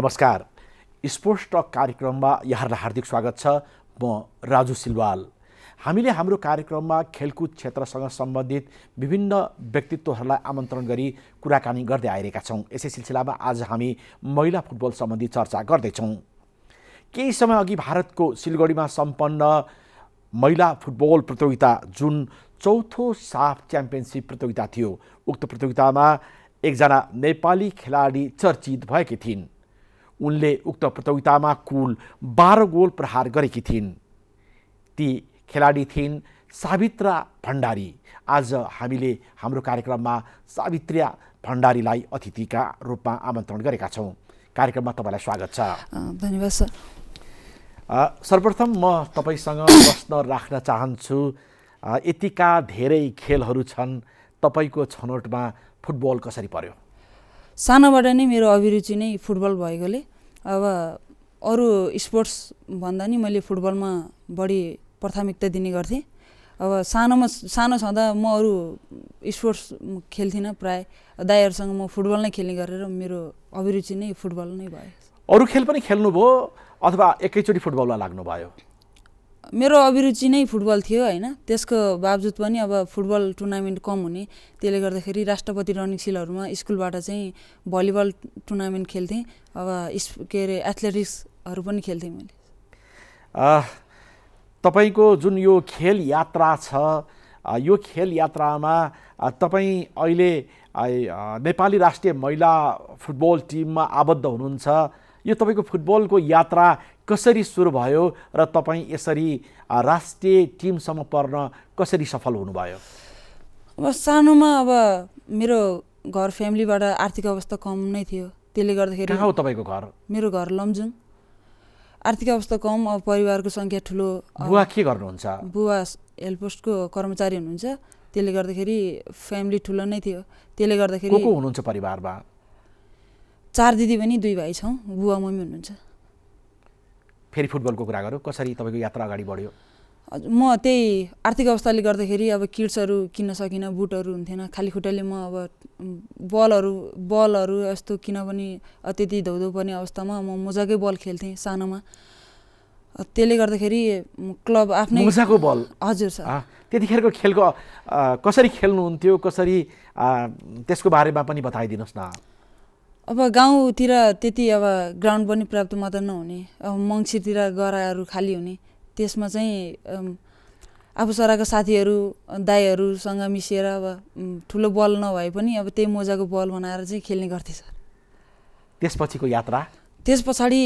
नमस्कार sports talk कार्यक्रममा यहाँहरूलाई हार्दिक स्वागत छ म राजु सिलवाल हामीले हाम्रो कार्यक्रममा खेलकुद क्षेत्रसँग सम्बन्धित विभिन्न व्यक्तित्वहरूलाई आमन्त्रण गरी कुराकानी गर्दै आइरहेका छौँ यसै सिलसिलामा आज हामी महिला फुटबल सम्बन्धी चर्चा गर्दैछौँ केही समय अघि भारतको सिलगढीमा सम्पन्न महिला फुटबल प्रतियोगिता जुन चौथो साफ च्याम्पियनसिप प्रतियोगिता थियो उक्त प्रतियोगितामा एकजना नेपाली खेलाडी चर्चित भएकी थिइन् उनले उक्त प्रतियोगितामा कुल बाह्र गोल प्रहार गरेकी थिइन् ती खेलाडी थिइन् सावित्रा भण्डारी आज हामीले हाम्रो कार्यक्रममा सावित्री भण्डारीलाई अतिथिका रूपमा आमन्त्रण गरेका छौँ कार्यक्रममा तपाईँलाई स्वागत छ धन्यवाद सर सर्वप्रथम म तपाईँसँग प्रश्न राख्न चाहन्छु यतिका धेरै खेलहरू छन् तपाईँको छनौटमा फुटबल कसरी पर्यो सानोबाट नै मेरो अभिरुचि नै फुटबल भएकोले अब अरू स्पोर्ट्स भन्दा नि मैले फुटबलमा बढी प्राथमिकता दिने गर्थेँ अब सानोमा सानो छँदा म अरू स्पोर्ट्स खेल्थिनँ प्राय दाईहरूसँग म फुटबल नै खेल्ने गरेर मेरो अभिरुचि नै फुटबल नै भयो अरू खेल पनि खेल्नुभयो अथवा एकैचोटि फुटबलमा लाग्नुभयो मेरो अभिरुचि नै फुटबल थियो होइन त्यसको बावजुद पनि अब फुटबल टुर्नामेन्ट कम हुने त्यसले गर्दाखेरि राष्ट्रपति रनिङ सिलहरूमा स्कुलबाट चाहिँ भलिबल टुर्नामेन्ट खेल्थेँ अब इस् के अरे एथलेटिक्सहरू पनि खेल्थेँ मैले तपाईँको जुन यो खेल यात्रा छ यो खेल यात्रामा तपाईँ अहिले नेपाली राष्ट्रिय महिला फुटबल टिममा आबद्ध हुनुहुन्छ यो तपाईँको फुटबलको यात्रा कसरी सुरु भयो र तपाईँ यसरी राष्ट्रिय टिमसम्म पर्न कसरी सफल हुनुभयो अब सानोमा अब मेरो घर फ्यामिलीबाट आर्थिक अवस्था कम नै थियो त्यसले गर्दाखेरि हो तपाईँको घर मेरो घर लमजुङ आर्थिक अवस्था कम अब परिवारको सङ्ख्या ठुलो बुवा के गर्नुहुन्छ बुवा हेल्पपोस्टको कर्मचारी हुनुहुन्छ त्यसले गर्दाखेरि फ्यामिली ठुलो नै थियो त्यसले गर्दाखेरि को हुनुहुन्छ परिवारमा चार दिदी पनि दुई भाइ छौँ बुवा मम्मी हुनुहुन्छ फेरि फुटबलको कुरा गरौँ कसरी तपाईँको यात्रा अगाडि बढ्यो हजुर म त्यही आर्थिक अवस्थाले गर्दाखेरि अब किट्सहरू किन्न सकिनँ बुटहरू हुन्थेन खाली खुट्टाले म अब बलहरू बलहरू यस्तो किन पनि त्यति धौधो पर्ने अवस्थामा म मजाकै बल खेल्थेँ सानोमा त्यसले गर्दाखेरि क्लब आफ्नै मोजाको बल हजुर सर त्यतिखेरको खेलको कसरी खेल्नुहुन्थ्यो कसरी त्यसको बारेमा पनि बताइदिनुहोस् न अब गाउँतिर त्यति अब ग्राउन्ड पनि पर्याप्त मात्र नहुने अब मङ्सिरतिर गराहरू खाली हुने त्यसमा चाहिँ आफू सराको साथीहरू दाईहरूसँग मिसिएर अब ठुलो बल नभए पनि अब त्यही मोजाको बल बनाएर चाहिँ खेल्ने गर्थे सर त्यसपछिको यात्रा त्यस पछाडि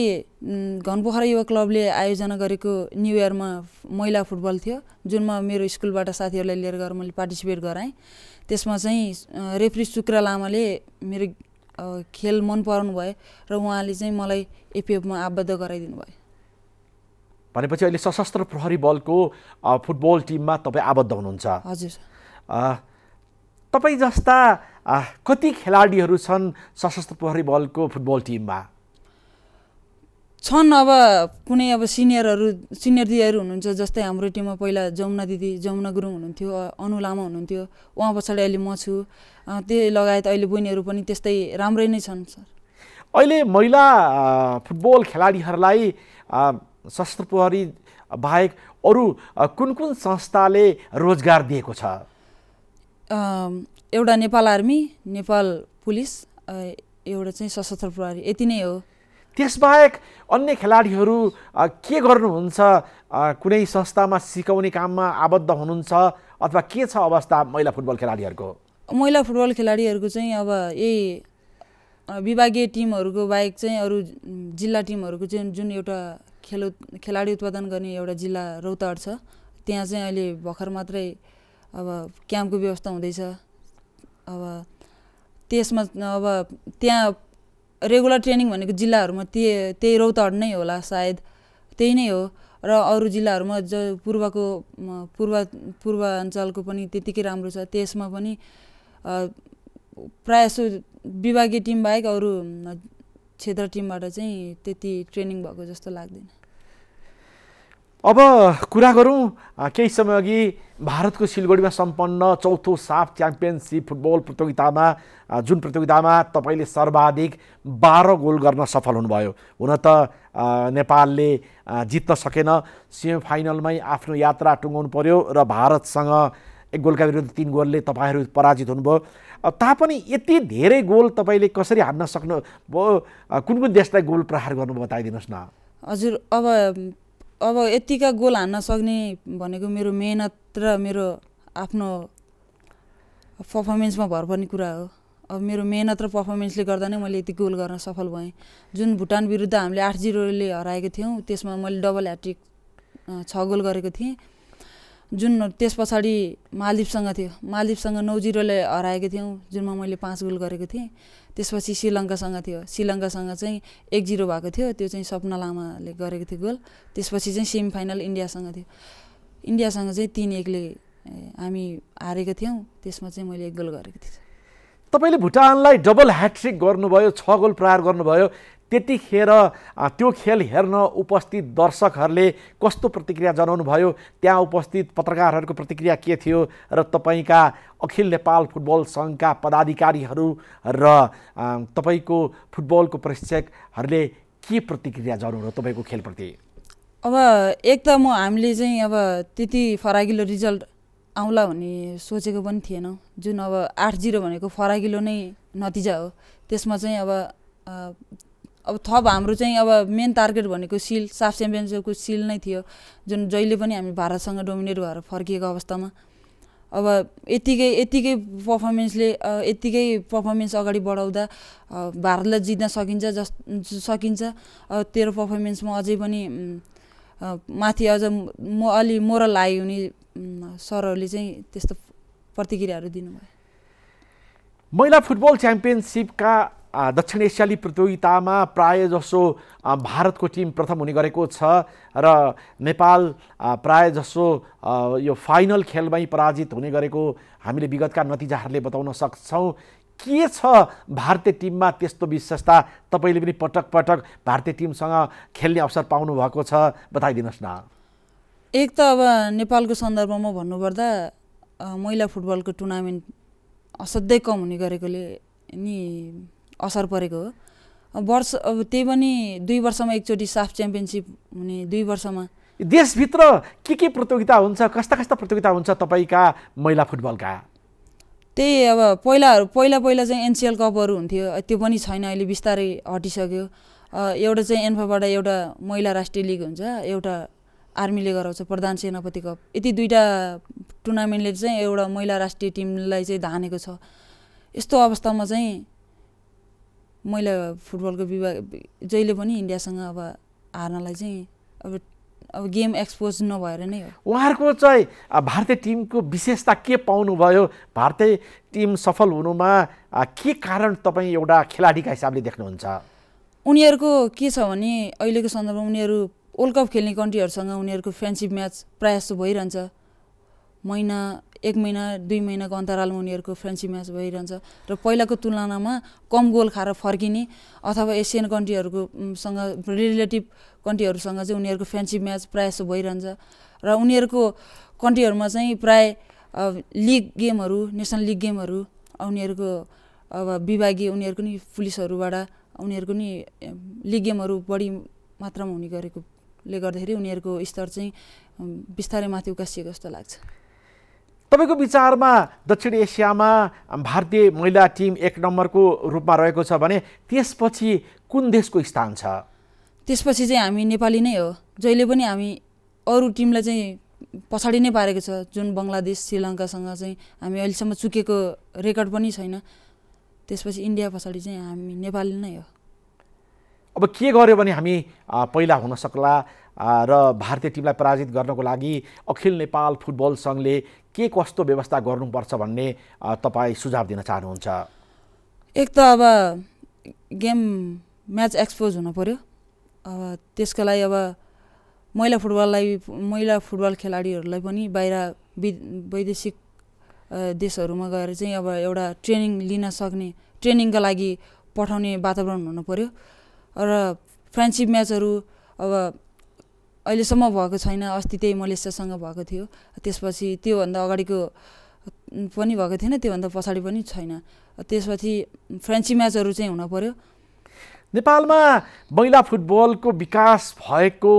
घनपोखरा युवा क्लबले आयोजना गरेको न्यु इयरमा महिला फुटबल थियो जुनमा मेरो स्कुलबाट साथीहरूलाई लिएर गएर मैले पार्टिसिपेट गराएँ त्यसमा चाहिँ रेफ्री शुक्र लामाले मेरो खेल मन पराउनु भयो र उहाँले चाहिँ मलाई एपिएफमा आबद्ध गराइदिनु भयो भनेपछि अहिले सशस्त्र प्रहरी बलको फुटबल टिममा तपाईँ आबद्ध हुनुहुन्छ हजुर तपाईँ जस्ता कति खेलाडीहरू छन् सशस्त्र प्रहरी बलको फुटबल टिममा छन् अब कुनै अब सिनियरहरू सिनियर दिदीहरू हुनुहुन्छ जस्तै हाम्रो टिममा पहिला जमुना दिदी जमुना गुरुङ हुनुहुन्थ्यो अनु लामा हुनुहुन्थ्यो उहाँ पछाडि अहिले म छु त्यही लगायत अहिले बहिनीहरू पनि त्यस्तै राम्रै नै छन् सर अहिले महिला फुटबल खेलाडीहरूलाई सशस्त्र प्रहरी बाहेक अरू कुन कुन संस्थाले रोजगार दिएको छ एउटा नेपाल आर्मी नेपाल पुलिस एउटा चाहिँ सशस्त्र प्रहरी यति नै हो त्यसबाहेक अन्य खेलाडीहरू के गर्नुहुन्छ कुनै संस्थामा सिकाउने काममा आबद्ध हुनुहुन्छ अथवा के छ अवस्था महिला फुटबल खेलाडीहरूको महिला फुटबल खेलाडीहरूको चाहिँ अब यही विभागीय टिमहरूको बाहेक चाहिँ अरू जिल्ला टिमहरूको चाहिँ जुन एउटा खेल खेलाडी उत्पादन गर्ने एउटा जिल्ला रौतहट छ त्यहाँ चाहिँ अहिले भर्खर मात्रै अब क्याम्पको व्यवस्था हुँदैछ अब त्यसमा अब त्यहाँ रेगुलर ट्रेनिङ भनेको जिल्लाहरूमा त्यही त्यही रौतहट नै होला सायद त्यही नै हो र अरू जिल्लाहरूमा ज पूर्वको पूर्व पूर्वाञ्चलको पनि त्यतिकै राम्रो छ त्यसमा पनि प्रायःसो विभागीय बाहेक अरू क्षेत्र टिमबाट चाहिँ त्यति ट्रेनिङ भएको जस्तो लाग्दैन अब कुरा गरौँ केही समयअघि भारतको सिलगढीमा सम्पन्न चौथो साफ च्याम्पियनसिप फुटबल प्रतियोगितामा जुन प्रतियोगितामा तपाईँले सर्वाधिक बाह्र गोल गर्न सफल हुनुभयो हुन त नेपालले जित्न सकेन सेमिफाइनलमै आफ्नो यात्रा टुङ्गाउनु पर्यो र भारतसँग एक गोलका विरुद्ध तिन गोलले तपाईँहरू पराजित हुनुभयो तापनि यति धेरै गोल तपाईँले कसरी हान्न सक्नु भयो कुन कुन देशलाई गोल प्रहार गर्नु बताइदिनुहोस् न हजुर अब अब यतिका गोल हान्न सक्ने भनेको मेरो मेहनत र मेरो आफ्नो पर्फर्मेन्समा भर पर्ने कुरा हो अब मेरो मेहनत र पर्फर्मेन्सले गर्दा नै मैले यति गोल गर्न सफल भएँ जुन भुटान विरुद्ध हामीले आठ जिरोले हराएको थियौँ त्यसमा मैले डबल ह्याट्रिक छ गोल गरेको थिएँ जुन त्यस पछाडि मालदिपसँग थियो मालदिपसँग नौ जिरोले हराएको थियौँ जुनमा मैले पाँच गोल गरेको थिएँ त्यसपछि श्रीलङ्कासँग थियो श्रीलङ्कासँग चाहिँ एक जिरो भएको थियो त्यो चाहिँ सपना लामाले गरेको थियो गोल त्यसपछि चाहिँ सेमी फाइनल इन्डियासँग थियो इन्डियासँग चाहिँ तिन एकले हामी हारेको थियौँ त्यसमा चाहिँ मैले एक गोल गरेको थिएँ तपाईँले भुटानलाई डबल ह्याट्रिक गर्नुभयो छ गोल प्रहार गर्नुभयो त्यतिखेर त्यो खेल हेर्न उपस्थित दर्शकहरूले कस्तो प्रतिक्रिया जनाउनु भयो त्यहाँ उपस्थित पत्रकारहरूको प्रतिक्रिया के थियो र तपाईँका अखिल नेपाल फुटबल सङ्घका पदाधिकारीहरू र तपाईँको फुटबलको प्रशिक्षकहरूले के प्रतिक्रिया जनाउनु तपाईँको खेलप्रति अब एक त म हामीले चाहिँ अब त्यति फराकिलो रिजल्ट आउँला भन्ने सोचेको पनि थिएन जुन अब आठ जिरो भनेको फराकिलो नै नतिजा हो त्यसमा चाहिँ अब अब थप हाम्रो चाहिँ अब मेन टार्गेट भनेको सिल साफ च्याम्पियनसिपको सिल नै थियो जुन जहिले पनि हामी भारतसँग डोमिनेट भएर फर्किएको अवस्थामा अब यतिकै यतिकै पर्फर्मेन्सले यतिकै पर्फर्मेन्स अगाडि बढाउँदा भारतलाई जित्न सकिन्छ जस सकिन्छ तेरो पर्फर्मेन्समा अझै पनि माथि अझ म अलि मोरल हाई हुने सरहरूले चाहिँ त्यस्तो प्रतिक्रियाहरू दिनुभयो महिला फुटबल च्याम्पियनसिपका दक्षिण एसियाली प्रतियोगितामा प्राय जसो भारतको टिम प्रथम हुने गरेको छ र नेपाल प्राय जसो यो फाइनल खेलमै पराजित हुने गरेको हामीले विगतका नतिजाहरूले बताउन सक्छौँ के छ भारतीय टिममा त्यस्तो विशेषता तपाईँले पनि पटक पटक भारतीय टिमसँग खेल्ने अवसर पाउनुभएको छ बताइदिनुहोस् न एक त अब नेपालको सन्दर्भमा भन्नुपर्दा महिला फुटबलको टुर्नामेन्ट असाध्यै कम हुने गरेकोले नि असर परेको हो वर्ष अब त्यही पनि दुई वर्षमा एकचोटि साफ च्याम्पियनसिप हुने दुई वर्षमा देशभित्र के के प्रतियोगिता हुन्छ कस्ता कस्ता प्रतियोगिता हुन्छ तपाईँका महिला फुटबलका त्यही अब पहिलाहरू पहिला पहिला चाहिँ एनसिएल कपहरू हुन्थ्यो त्यो पनि छैन अहिले बिस्तारै हटिसक्यो एउटा चाहिँ एन्फाबाट एउटा महिला राष्ट्रिय लिग हुन्छ एउटा आर्मीले गराउँछ प्रधान सेनापति कप यति दुईवटा टुर्नामेन्टले चाहिँ एउटा महिला राष्ट्रिय टिमलाई चाहिँ धानेको छ यस्तो अवस्थामा चाहिँ मैले फुटबलको विभाग जहिले पनि इन्डियासँग अब हार्नलाई चाहिँ अब अब गेम एक्सपोज नभएर नै हो उहाँहरूको चाहिँ भारतीय टिमको विशेषता के पाउनुभयो भारतीय टिम सफल हुनुमा के कारण तपाईँ एउटा खेलाडीका हिसाबले देख्नुहुन्छ उनीहरूको के छ भने अहिलेको सन्दर्भमा उनीहरू वर्ल्ड कप खेल्ने कन्ट्रीहरूसँग उनीहरूको फ्रेन्डसिप म्याच प्रायः जस्तो भइरहन्छ महिना एक महिना दुई महिनाको अन्तरालमा उनीहरूको फ्रेन्डसिप म्याच भइरहन्छ र पहिलाको तुलनामा कम गोल खाएर फर्किने अथवा एसियन कन्ट्रीहरूकोसँग रिलेटिभ कन्ट्रीहरूसँग चाहिँ उनीहरूको फ्रेन्डसिप म्याच प्रायः भइरहन्छ र उनीहरूको कन्ट्रीहरूमा चाहिँ प्राय लिग गेमहरू नेसनल लिग गेमहरू उनीहरूको अब विभागीय उनीहरूको नि पुलिसहरूबाट उनीहरूको नि लिग गेमहरू बढी मात्रामा हुने गरेकोले गर्दाखेरि उनीहरूको स्तर चाहिँ बिस्तारै माथि उकासिएको जस्तो लाग्छ तपाईँको विचारमा दक्षिण एसियामा भारतीय महिला टिम एक नम्बरको रूपमा रहेको छ भने त्यसपछि कुन देशको स्थान छ त्यसपछि चाहिँ हामी नेपाली नै हो जहिले पनि हामी अरू टिमलाई चाहिँ पछाडि नै पारेको छ जुन बङ्गलादेश श्रीलङ्कासँग चाहिँ हामी अहिलेसम्म चुकेको रेकर्ड पनि छैन त्यसपछि इन्डिया पछाडि चाहिँ हामी नेपाली नै हो अब के गर्यो भने हामी पहिला हुन सक्ला र भारतीय टिमलाई पराजित गर्नको लागि अखिल नेपाल फुटबल सङ्घले के कस्तो व्यवस्था गर्नुपर्छ भन्ने तपाईँ सुझाव दिन चाहनुहुन्छ एक त अब गेम म्याच एक्सपोज हुनु पऱ्यो अब त्यसको लागि अब महिला फुटबललाई महिला फुटबल खेलाडीहरूलाई पनि बाहिर वैदेशिक देशहरूमा गएर चाहिँ अब एउटा ट्रेनिङ लिन सक्ने ट्रेनिङका लागि पठाउने वातावरण हुनु पऱ्यो र फ्रेन्डसिप म्याचहरू अब अहिलेसम्म भएको छैन अस्ति त्यही मलेसियासँग भएको थियो त्यसपछि त्योभन्दा अगाडिको पनि भएको थिएन त्योभन्दा पछाडि पनि छैन त्यसपछि फ्रेन्ची म्याचहरू चाहिँ हुन पऱ्यो नेपालमा महिला फुटबलको विकास भएको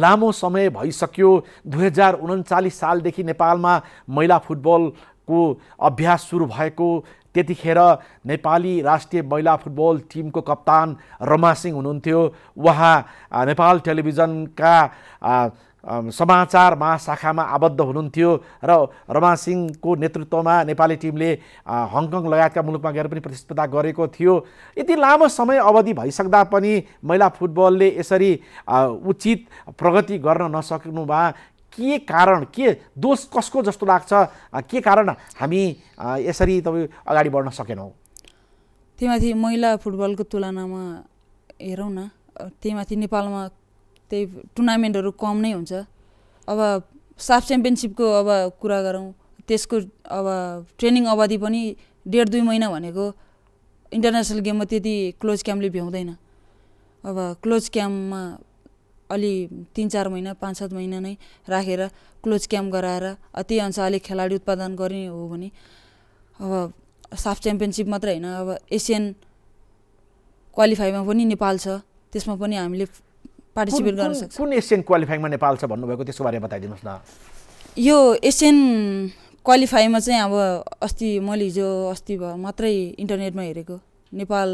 लामो समय भइसक्यो दुई हजार उन्चालिस सालदेखि नेपालमा महिला फुटबलको अभ्यास सुरु भएको त्यतिखेर नेपाली राष्ट्रिय महिला फुटबल टिमको कप्तान रमा सिंह हुनुहुन्थ्यो उहाँ नेपाल टेलिभिजनका समाचार महाशाखामा आबद्ध हुनुहुन्थ्यो र रमा सिंहको नेतृत्वमा नेपाली टिमले हङकङ लगायतका मुलुकमा गएर पनि प्रतिस्पर्धा गरेको थियो यति लामो समय अवधि भइसक्दा पनि महिला फुटबलले यसरी उचित प्रगति गर्न नसक्नुमा के कारण के दोष कसको जस्तो लाग्छ के कारण हामी यसरी तपाईँ अगाडि बढ्न सकेनौँ त्यहीमाथि महिला फुटबलको तुलनामा हेरौँ न त्यहीमाथि नेपालमा त्यही टुर्नामेन्टहरू कम नै हुन्छ अब साफ च्याम्पियनसिपको अब कुरा गरौँ त्यसको अब ट्रेनिङ अवधि पनि डेढ दुई महिना भनेको इन्टरनेसनल गेममा त्यति क्लोज क्याम्पले भ्याउँदैन अब क्लोज क्याम्पमा अलि तिन चार महिना पाँच सात महिना नै राखेर क्लोज क्याम्प गराएर त्यही अनुसार अलिक खेलाडी उत्पादन गर्ने हो भने अब साफ च्याम्पियनसिप मात्रै होइन अब एसियन क्वालिफाईमा पनि नेपाल छ त्यसमा पनि हामीले पार्टिसिपेट गर्न सक्छ कुन एसियन क्वालिफाईमा नेपाल छ भन्नुभएको त्यसको बारेमा बताइदिनुहोस् न यो एसियन क्वालिफाईमा चाहिँ अब अस्ति मैले हिजो अस्ति मात्रै इन्टरनेटमा हेरेको नेपाल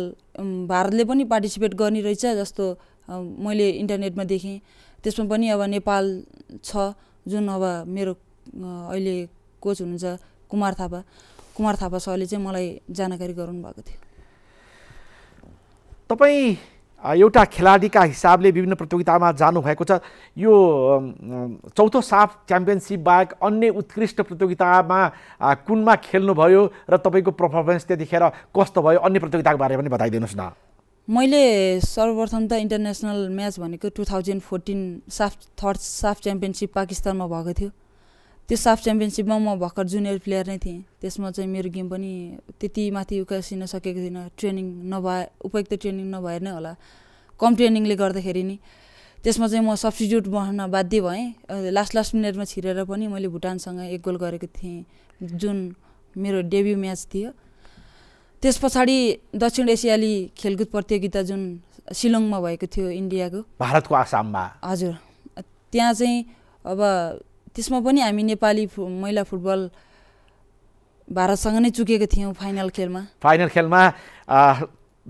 भारतले पनि पार्टिसिपेट गर्ने रहेछ जस्तो मैले इन्टरनेटमा देखेँ त्यसमा पनि अब नेपाल छ जुन अब मेरो अहिले कोच हुनुहुन्छ कुमार थापा कुमार थापा सरले चाहिँ मलाई जानकारी गराउनु भएको थियो तपाईँ एउटा खेलाडीका हिसाबले विभिन्न प्रतियोगितामा जानुभएको छ यो चौथो साफ च्याम्पियनसिप बाहेक अन्य उत्कृष्ट प्रतियोगितामा कुनमा खेल्नुभयो र तपाईँको पर्फर्मेन्स त्यतिखेर कस्तो भयो अन्य प्रतियोगिताको बारेमा पनि बताइदिनुहोस् न मैले सर्वप्रथम त इन्टरनेसनल म्याच भनेको two thousand fourteen SAFF third SAFF championship पाकिस्तानमा भएको थियो त्यो साफ च्याम्पियनसिपमा म भर्खर जुनियर प्लेयर नै थिएँ त्यसमा चाहिँ मेरो गेम पनि त्यति माथि उकासिन सकेको थिइनँ ट्रेनिङ नभए उपयुक्त ट्रेनिङ नभएर नै होला कम ट्रेनिङले गर्दाखेरि नि त्यसमा चाहिँ म सब्सटिट्युट बन्न बाध्य भएँ लास्ट लास्ट मिनटमा छिरेर पनि मैले भुटानसँग एक गोल गरेको थिएँ जुन मेरो डेब्यु म्याच थियो त्यस पछाडि दक्षिण एसियाली खेलकुद प्रतियोगिता जुन सिलोङमा भएको थियो इन्डियाको भारतको आसाममा हजुर त्यहाँ चाहिँ अब त्यसमा पनि हामी नेपाली फु, महिला फुटबल भारतसँग नै चुकेको थियौँ फाइनल खेलमा फाइनल खेलमा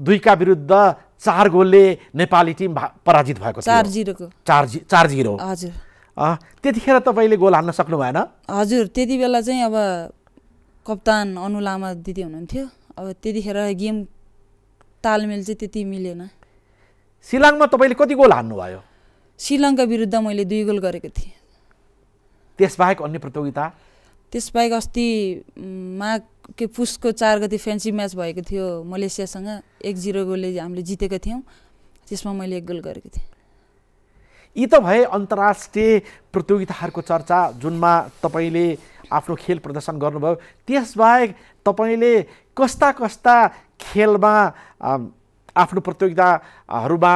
दुईका विरुद्ध चार गोलले नेपाली टिम पराजित भएको चार जिरोको चार जी चार जिरो हजुर त्यतिखेर तपाईँले गोल हाल्न सक्नु भएन हजुर त्यति बेला चाहिँ अब कप्तान अनु लामा दिदी हुनुहुन्थ्यो अब त्यतिखेर गेम तालमेल चाहिँ त्यति मिलेन सिलाङमा तपाईँले कति गोल हान्नुभयो श्रीलङ्का विरुद्ध मैले दुई गोल गरेको थिएँ त्यसबाहेक अन्य प्रतियोगिता त्यसबाहेक अस्ति माघ के पुसको चार गति फ्यान्सी म्याच भएको थियो मलेसियासँग एक जिरो गोलले हामीले जितेका थियौँ त्यसमा मैले एक गोल गरेको थिएँ यी त भए अन्तर्राष्ट्रिय प्रतियोगिताहरूको चर्चा जुनमा तपाईँले आफ्नो खेल प्रदर्शन गर्नुभयो त्यसबाहेक तपाईँले कस्ता कस्ता खेलमा आफ्नो प्रतियोगिताहरूमा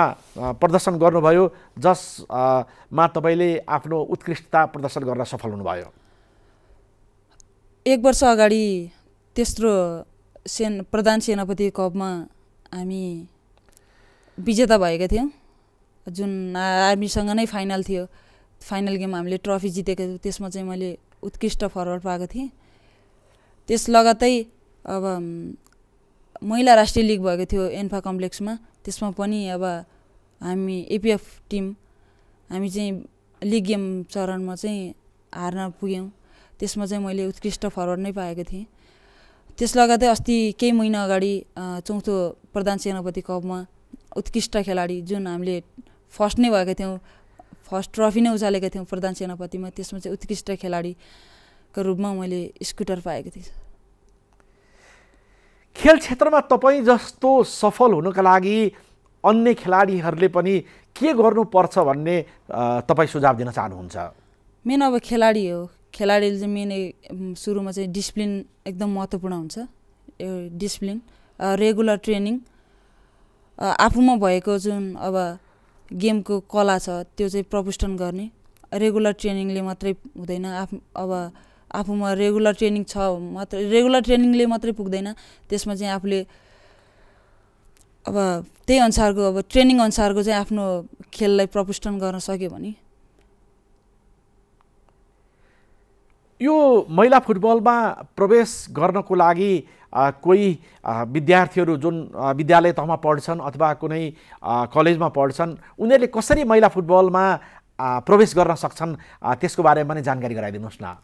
प्रदर्शन गर्नुभयो जसमा तपाईँले आफ्नो उत्कृष्टता प्रदर्शन गर्न सफल हुनुभयो एक वर्ष अगाडि तेस्रो सेन प्रधान सेनापति कपमा हामी विजेता भएका थियौँ जुन आर्मीसँग नै फाइनल थियो फाइनल गेम हामीले ट्रफी जितेको थियौँ त्यसमा चाहिँ मैले उत्कृष्ट फरवर्ड पाएको थिएँ त्यस लगातै अब महिला राष्ट्रिय लिग भएको थियो एन्फा कम्प्लेक्समा त्यसमा पनि अब हामी एपिएफ टिम हामी चाहिँ लिग गेम चरणमा चाहिँ हार्न पुग्यौँ त्यसमा चाहिँ मैले उत्कृष्ट फरवर्ड नै पाएको थिएँ त्यस लगातै अस्ति केही महिना अगाडि चौथो प्रधान सेनापति कपमा उत्कृष्ट खेलाडी जुन हामीले फर्स्ट नै भएका थियौँ फर्स्ट ट्रफी नै उचालेका थियौँ प्रधान सेनापतिमा त्यसमा चाहिँ उत्कृष्ट खेलाडीको रूपमा मैले स्कुटर पाएको थिएँ खेल क्षेत्रमा तपाईँ जस्तो सफल हुनुका लागि अन्य खेलाडीहरूले पनि के गर्नुपर्छ भन्ने तपाईँ सुझाव दिन चाहनुहुन्छ मेन अब खेलाडी हो खेलाडीले चाहिँ मेन सुरुमा चाहिँ डिसिप्लिन एकदम महत्त्वपूर्ण हुन्छ डिसिप्लिन रेगुलर ट्रेनिङ आफूमा भएको जुन अब गेमको कला छ त्यो चाहिँ प्रपुष्टन गर्ने रेगुलर ट्रेनिङले मात्रै हुँदैन आफ अब आफूमा रेगुलर ट्रेनिङ छ मात्र रेगुलर ट्रेनिङले मात्रै पुग्दैन त्यसमा चाहिँ आफूले अब त्यही अनुसारको अब ट्रेनिङ अनुसारको चाहिँ आफ्नो खेललाई प्रपुष्टन गर्न सक्यो भने यो महिला फुटबलमा प्रवेश गर्नको लागि कोही विद्यार्थीहरू जुन विद्यालय तहमा पढ्छन् अथवा कुनै कलेजमा पढ्छन् उनीहरूले कसरी महिला फुटबलमा प्रवेश गर्न सक्छन् त्यसको बारेमा पनि जानकारी गराइदिनुहोस् न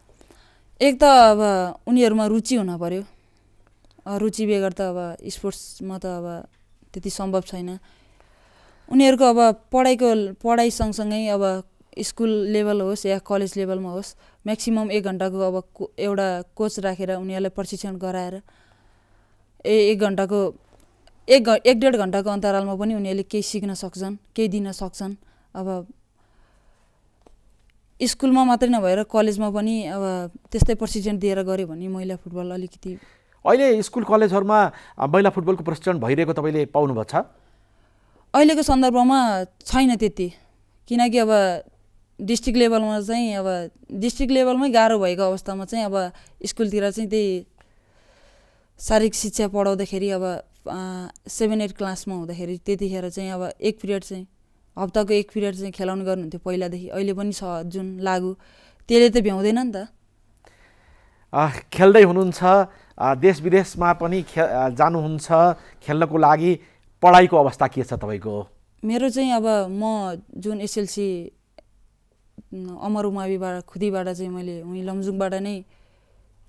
एक त अब उनीहरूमा रुचि हुन पऱ्यो रुचि बेगर त अब स्पोर्ट्समा त अब त्यति सम्भव छैन उनीहरूको अब पढाइको पढाइ सँगसँगै अब स्कुल लेभल होस् या कलेज लेभलमा होस् म्याक्सिमम् एक घन्टाको अब एउटा कोच राखेर उनीहरूलाई प्रशिक्षण गराएर ए एक घन्टाको एक घ एक डेढ घन्टाको अन्तरालमा पनि उनीहरूले केही सिक्न सक्छन् केही दिन सक्छन् अब स्कुलमा मात्रै नभएर कलेजमा पनि अब त्यस्तै प्रशिक्षण दिएर गऱ्यो भने महिला फुटबल अलिकति अहिले स्कुल कलेजहरूमा महिला फुटबलको प्रशिक्षण भइरहेको तपाईँले पाउनुभएको छ अहिलेको सन्दर्भमा छैन त्यति किनकि अब डिस्ट्रिक्ट लेभलमा चाहिँ अब डिस्ट्रिक्ट लेभलमै गाह्रो भएको अवस्थामा चाहिँ अब स्कुलतिर चाहिँ त्यही शारीरिक शिक्षा पढाउँदाखेरि अब सेभेन एट क्लासमा हुँदाखेरि त्यतिखेर चाहिँ अब एक पिरियड चाहिँ हप्ताको एक पिरियड चाहिँ खेलाउनु गर्नुहुन्थ्यो पहिलादेखि अहिले पनि छ जुन लागु त्यसले त भ्याउँदैन नि त खेल्दै हुनुहुन्छ देश विदेशमा पनि खे जानुहुन्छ खेल्नको लागि पढाइको अवस्था के छ तपाईँको मेरो चाहिँ अब म जुन एसएलसी अमर उमाविबाट खुदीबाट चाहिँ मैले उहीँ लमजुङबाट नै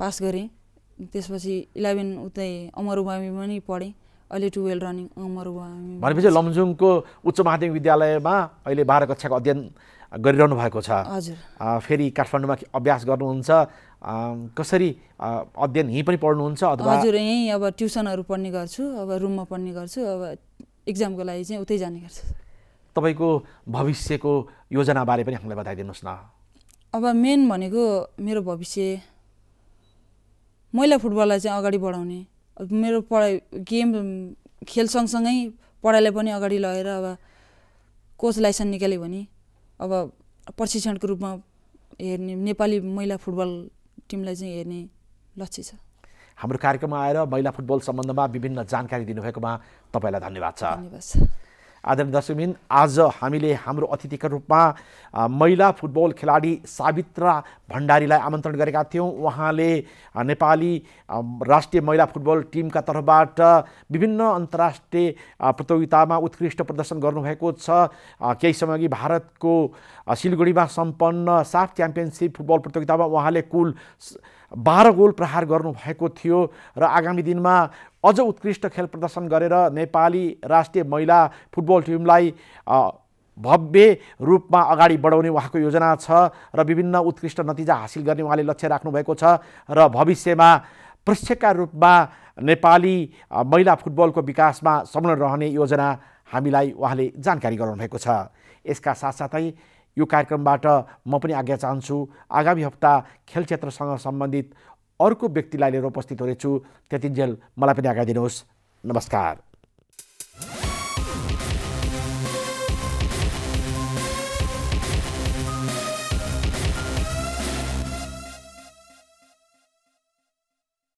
पास गरेँ त्यसपछि इलेभेन उतै अमर उमावी पनि पढेँ अहिले टुवेल्भ रनिङ अमर उमावी भनेपछि लमजुङको उच्च माध्यमिक विद्यालयमा अहिले बाह्र कक्षाको अध्ययन गरिरहनु भएको छ हजुर फेरि काठमाडौँमा अभ्यास गर्नुहुन्छ कसरी अध्ययन यहीँ पनि पढ्नुहुन्छ अथवा हजुर यहीँ अब ट्युसनहरू पढ्ने गर्छु अब रुममा पढ्ने गर्छु अब इक्जामको लागि चाहिँ उतै जाने गर्छु तपाईँको भविष्यको योजनाबारे पनि हामीलाई बताइदिनुहोस् न अब मेन भनेको मेरो भविष्य महिला फुटबललाई चाहिँ अगाडि बढाउने मेरो पढाइ गेम खेल सँगसँगै पढाइलाई पनि अगाडि लगेर अब कोच लाइसेन्स निकाल्यो भने अब प्रशिक्षणको रूपमा हेर्ने नेपाली महिला फुटबल टिमलाई चाहिँ हेर्ने लक्ष्य छ हाम्रो कार्यक्रममा आएर महिला फुटबल सम्बन्धमा विभिन्न जानकारी दिनुभएकोमा तपाईँलाई धन्यवाद छ धन्यवाद आदरणीय दशमिन आज हामीले हाम्रो अतिथिका रूपमा महिला फुटबल खेलाडी सावित्रा भण्डारीलाई आमन्त्रण गरेका थियौँ उहाँले नेपाली राष्ट्रिय महिला फुटबल टिमका तर्फबाट विभिन्न अन्तर्राष्ट्रिय प्रतियोगितामा उत्कृष्ट प्रदर्शन गर्नुभएको छ केही समय अघि भारतको सिलगढीमा सम्पन्न साफ च्याम्पियनसिप फुटबल प्रतियोगितामा उहाँले कुल बाह्र गोल प्रहार गर्नुभएको थियो र आगामी दिनमा अझ उत्कृष्ट खेल प्रदर्शन गरेर नेपाली राष्ट्रिय महिला फुटबल टिमलाई भव्य रूपमा अगाडि बढाउने उहाँको योजना छ र विभिन्न उत्कृष्ट नतिजा हासिल गर्ने उहाँले लक्ष्य राख्नुभएको छ र भविष्यमा प्रशिक्षकका रूपमा नेपाली महिला फुटबलको विकासमा संलग्न रहने योजना हामीलाई उहाँले जानकारी गराउनु भएको छ यसका साथसाथै यो कार्यक्रमबाट म पनि आज्ञा चाहन्छु आगामी हप्ता खेल क्षेत्रसँग सम्बन्धित अर्को व्यक्तिलाई लिएर उपस्थित हुनेछु त्यतिन्जेल मलाई पनि आज्ञा दिनुहोस् नमस्कार